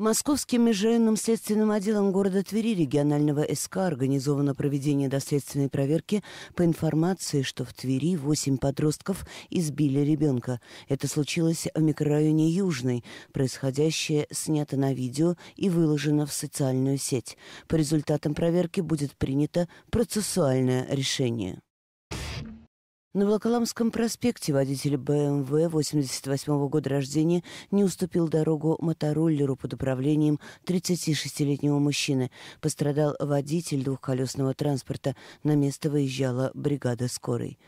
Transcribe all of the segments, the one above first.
Московским межрайонным следственным отделом города Твери регионального СК организовано проведение доследственной проверки по информации, что в Твери 8 подростков избили ребенка. Это случилось в микрорайоне Южный. Происходящее снято на видео и выложено в социальную сеть. По результатам проверки будет принято процессуальное решение. На Волоколамском проспекте водитель БМВ 88 -го года рождения не уступил дорогу мотороллеру под управлением 36-летнего мужчины. Пострадал водитель двухколесного транспорта. На место выезжала бригада скорой.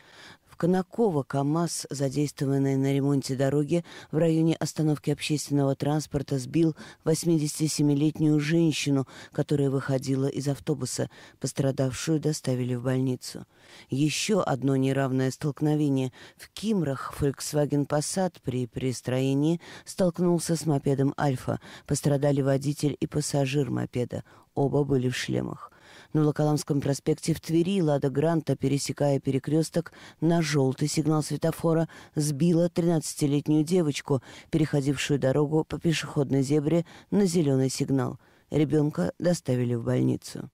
Конакова КАМАЗ, задействованный на ремонте дороги в районе остановки общественного транспорта, сбил 87-летнюю женщину, которая выходила из автобуса. Пострадавшую доставили в больницу. Еще одно неравное столкновение. В Кимрах Volkswagen Passat при пристроении столкнулся с мопедом «Альфа». Пострадали водитель и пассажир мопеда. Оба были в шлемах на Локоламском проспекте в Твери Лада Гранта, пересекая перекресток на желтый сигнал светофора, сбила 13-летнюю девочку, переходившую дорогу по пешеходной зебре на зеленый сигнал. Ребенка доставили в больницу.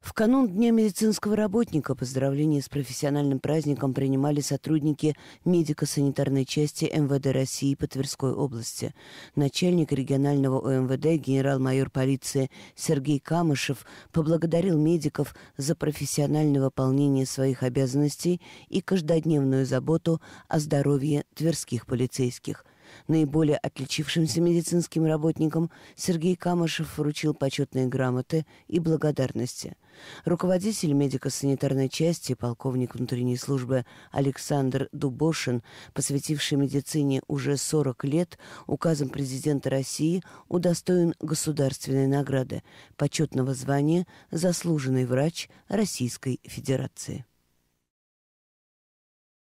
В канун Дня медицинского работника поздравления с профессиональным праздником принимали сотрудники медико-санитарной части МВД России по Тверской области. Начальник регионального ОМВД генерал-майор полиции Сергей Камышев поблагодарил медиков за профессиональное выполнение своих обязанностей и каждодневную заботу о здоровье тверских полицейских – Наиболее отличившимся медицинским работникам Сергей Камышев вручил почетные грамоты и благодарности. Руководитель медико-санитарной части, полковник внутренней службы Александр Дубошин, посвятивший медицине уже 40 лет, указом президента России удостоен государственной награды, почетного звания «Заслуженный врач Российской Федерации».